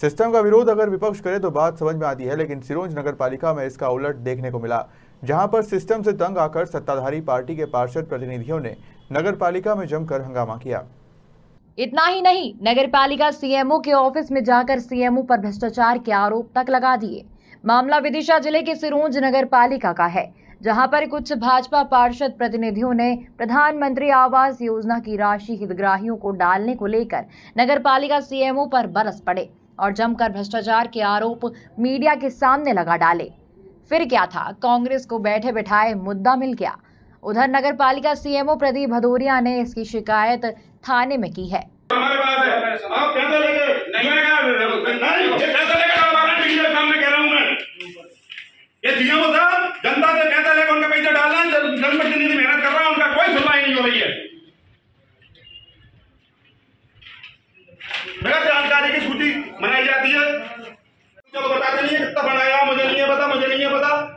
system का विरोध अगर विपक्ष करे तो बात समझ में आती है लेकिन सिरोंज नगर पालिका में इसका उलट देखने को मिला जहां पर सिस्टम से तंग आकर सत्ताधारी पार्टी के पार्षद प्रतिनिधियों ने नगर पालिका में जमकर हंगामा किया इतना ही नहीं नगर पालिका सीएमओ के ऑफिस में जाकर सीएमओ पर भ्रष्टाचार के आरोप तक लगा दिए मामला विदिशा जिले के सिरोंज नगर पालिका का है जहां पर कुछ भाजपा पार्षद प्रतिनिधियों ने प्रधानमंत्री आवास योजना की राशि हितग्राहियों को डालने को लेकर नगर पालिका सीएमओ पर बरस पड़े और जमकर भ्रष्टाचार के आरोप मीडिया के सामने लगा डाले फिर क्या था कांग्रेस को बैठे बैठाए मुद्दा मिल गया उधर नगर पालिका सीएमओ प्रदीप भदौरिया ने इसकी शिकायत थाने में की है मनाई जाती है चलो बताते तो नहीं है कितना बनाया मुझे नहीं है पता मुझे नहीं है पता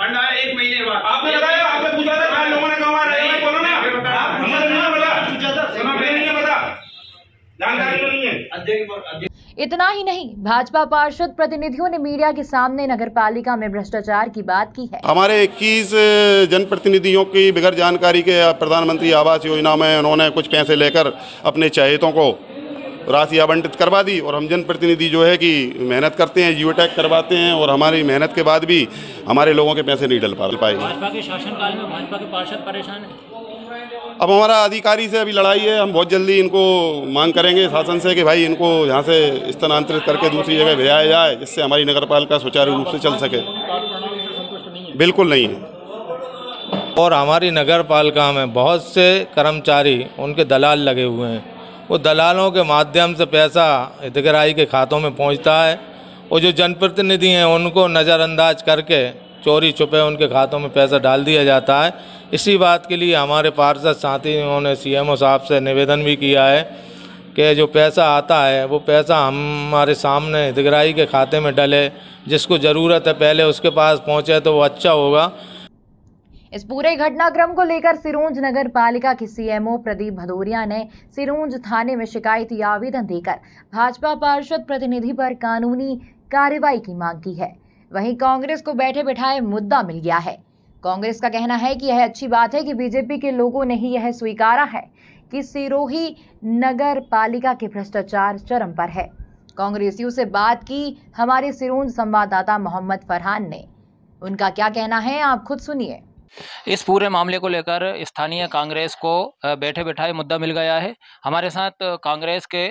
फंडा एक महीने बाद आपने बताया आपने पूछा था भाई लोगों ने कहा रहे हैं बोलो ना हमारे नहीं पता पूछा था नहीं है पता जानकारी नहीं है तो अध्यक्ष इतना ही नहीं भाजपा पार्षद प्रतिनिधियों ने मीडिया के सामने नगर पालिका में भ्रष्टाचार की बात की है हमारे 21 जनप्रतिनिधियों की बिगड़ जानकारी के प्रधानमंत्री आवास योजना में उन्होंने कुछ पैसे लेकर अपने चाहितों को राशि आवंटित करवा दी और हम जनप्रतिनिधि जो है कि मेहनत करते हैं जियो टैग करवाते हैं और हमारी मेहनत के बाद भी हमारे लोगों के पैसे नहीं डल पा पाए भाजपा के पार्षद परेशान है अब हमारा अधिकारी से अभी लड़ाई है हम बहुत जल्दी इनको मांग करेंगे शासन से कि भाई इनको यहाँ से स्थानांतरित करके दूसरी जगह भेजाया जाए जिससे हमारी नगर पालिका सुचारू रूप से चल सके बिल्कुल नहीं है और हमारी नगर पालिका में बहुत से कर्मचारी उनके दलाल लगे हुए हैं वो दलालों के माध्यम से पैसा हितग्राही के खातों में पहुंचता है और जो जनप्रतिनिधि हैं उनको नज़रअंदाज करके चोरी छुपे उनके खातों में पैसा डाल दिया जाता है इसी बात के लिए हमारे पार्षद साथियों ने सी एम साहब से निवेदन भी किया है कि जो पैसा आता है वो पैसा हमारे सामने हितग्राही के खाते में डले जिसको ज़रूरत है पहले उसके पास पहुँचे तो वो अच्छा होगा इस पूरे घटनाक्रम को लेकर सिरोंज नगर पालिका के सीएमओ प्रदीप भदौरिया ने सिरोंज थाने में शिकायत आवेदन देकर भाजपा पार्षद प्रतिनिधि पर कानूनी कार्रवाई की मांग की है वहीं कांग्रेस को बैठे बैठाए मुद्दा मिल गया है कांग्रेस का कहना है कि यह अच्छी बात है कि बीजेपी के लोगों ने ही यह स्वीकारा है कि सिरोही नगर पालिका के भ्रष्टाचार चरम पर है कांग्रेसियों से बात की हमारे सिरोंज संवाददाता मोहम्मद फरहान ने उनका क्या कहना है आप खुद सुनिए इस पूरे मामले को लेकर स्थानीय कांग्रेस को बैठे बैठाए मुद्दा मिल गया है हमारे साथ कांग्रेस के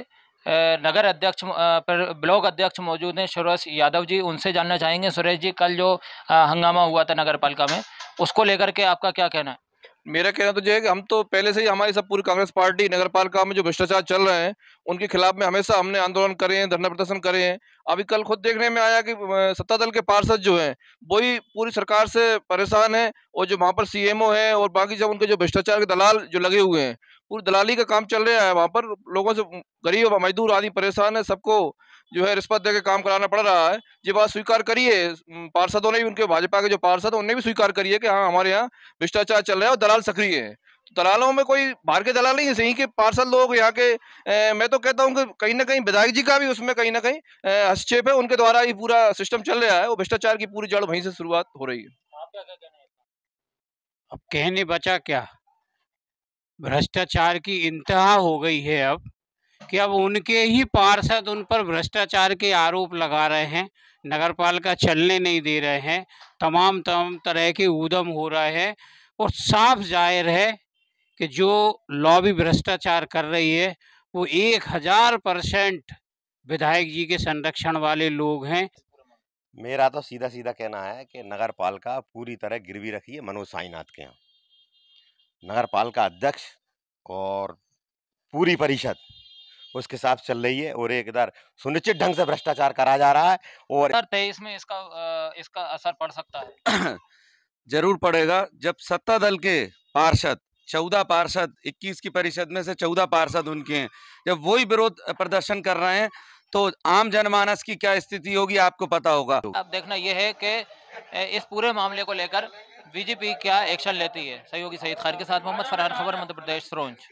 नगर अध्यक्ष पर ब्लॉक अध्यक्ष मौजूद हैं सुरेश यादव जी उनसे जानना चाहेंगे सुरेश जी कल जो हंगामा हुआ था नगर पालिका में उसको लेकर के आपका क्या कहना है मेरा कहना तो यह है कि हम तो पहले से ही हमारी सब पूरी कांग्रेस पार्टी नगर पालिका में जो भ्रष्टाचार चल रहे हैं उनके खिलाफ में हमेशा हमने आंदोलन करे हैं धरना प्रदर्शन करे हैं अभी कल खुद देखने में आया कि सत्ता दल के पार्षद जो हैं वो ही पूरी सरकार से परेशान है और जो वहाँ पर सीएमओ है और बाकी जब उनके जो भ्रष्टाचार के दलाल जो लगे हुए हैं पूरी दलाली का काम चल रहा है वहाँ पर लोगों से गरीब मजदूर आदि परेशान है सबको जो है रिश्वत देकर काम कराना पड़ रहा है ये बात स्वीकार करिए पार्षदों ने भी उनके भाजपा के जो पार्षद उनने भी स्वीकार करिए कि हाँ हमारे यहाँ भ्रष्टाचार चल रहा है और दलाल सक्रिय है तो दलालों में कोई बाहर के दलाल नहीं है सही के पार्षद लोग यहाँ के ए, मैं तो कहता हूँ कि कहीं ना कहीं विधायक जी का भी उसमें कहीं ना कहीं हस्तक्षेप है उनके द्वारा ये पूरा सिस्टम चल रहा है और भ्रष्टाचार की पूरी जड़ वहीं से शुरुआत हो रही है अब कहने बचा क्या भ्रष्टाचार की इंतहा हो गई है अब कि अब उनके ही पार्षद उन पर भ्रष्टाचार के आरोप लगा रहे हैं नगर पालिका चलने नहीं दे रहे हैं तमाम तमाम तरह के उदम हो रहा है और साफ जाहिर है कि जो लॉबी भ्रष्टाचार कर रही है वो एक हज़ार परसेंट विधायक जी के संरक्षण वाले लोग हैं मेरा तो सीधा सीधा कहना है कि नगर पालिका पूरी तरह गिरवी रखी है मनोज साईनाथ के यहाँ नगर पालिका अध्यक्ष और पूरी परिषद उसके हिसाब से चल रही है और एक इधर सुनिश्चित ढंग से भ्रष्टाचार करा जा रहा है और तेईस में इसका इसका असर पड़ सकता है जरूर पड़ेगा जब सत्ता दल के पार्षद चौदह पार्षद इक्कीस की परिषद में से चौदह पार्षद उनके हैं जब वही विरोध प्रदर्शन कर रहे हैं तो आम जनमानस की क्या स्थिति होगी आपको पता होगा अब देखना यह है कि इस पूरे मामले को लेकर बीजेपी क्या एक्शन लेती है सहयोगी सईद खान के साथ मोहम्मद फरहान खबर मध्य प्रदेश सरोंज